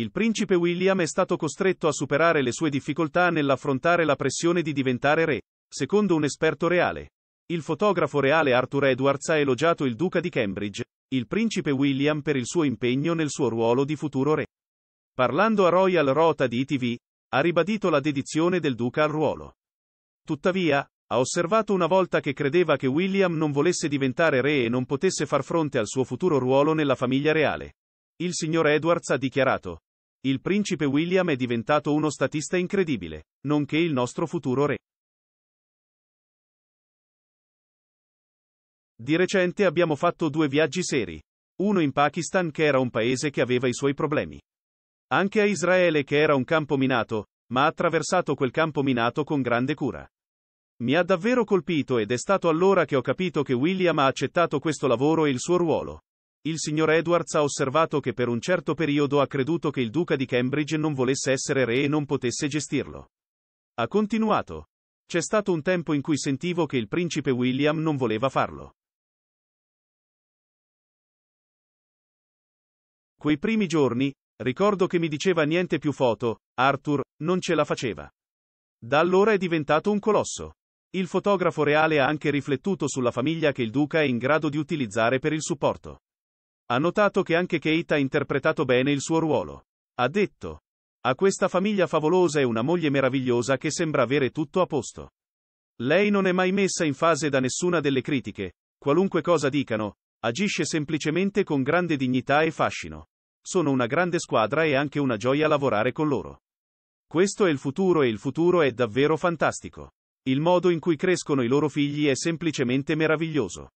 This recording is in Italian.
il principe William è stato costretto a superare le sue difficoltà nell'affrontare la pressione di diventare re, secondo un esperto reale. Il fotografo reale Arthur Edwards ha elogiato il duca di Cambridge, il principe William per il suo impegno nel suo ruolo di futuro re. Parlando a Royal Rota di ITV, ha ribadito la dedizione del duca al ruolo. Tuttavia, ha osservato una volta che credeva che William non volesse diventare re e non potesse far fronte al suo futuro ruolo nella famiglia reale. Il signor Edwards ha dichiarato, il principe William è diventato uno statista incredibile, nonché il nostro futuro re. Di recente abbiamo fatto due viaggi seri. Uno in Pakistan che era un paese che aveva i suoi problemi. Anche a Israele che era un campo minato, ma ha attraversato quel campo minato con grande cura. Mi ha davvero colpito ed è stato allora che ho capito che William ha accettato questo lavoro e il suo ruolo. Il signor Edwards ha osservato che per un certo periodo ha creduto che il duca di Cambridge non volesse essere re e non potesse gestirlo. Ha continuato. C'è stato un tempo in cui sentivo che il principe William non voleva farlo. Quei primi giorni, ricordo che mi diceva niente più foto, Arthur, non ce la faceva. Da allora è diventato un colosso. Il fotografo reale ha anche riflettuto sulla famiglia che il duca è in grado di utilizzare per il supporto. Ha notato che anche Kate ha interpretato bene il suo ruolo. Ha detto. Ha questa famiglia favolosa e una moglie meravigliosa che sembra avere tutto a posto. Lei non è mai messa in fase da nessuna delle critiche, qualunque cosa dicano, agisce semplicemente con grande dignità e fascino. Sono una grande squadra e anche una gioia lavorare con loro. Questo è il futuro e il futuro è davvero fantastico. Il modo in cui crescono i loro figli è semplicemente meraviglioso.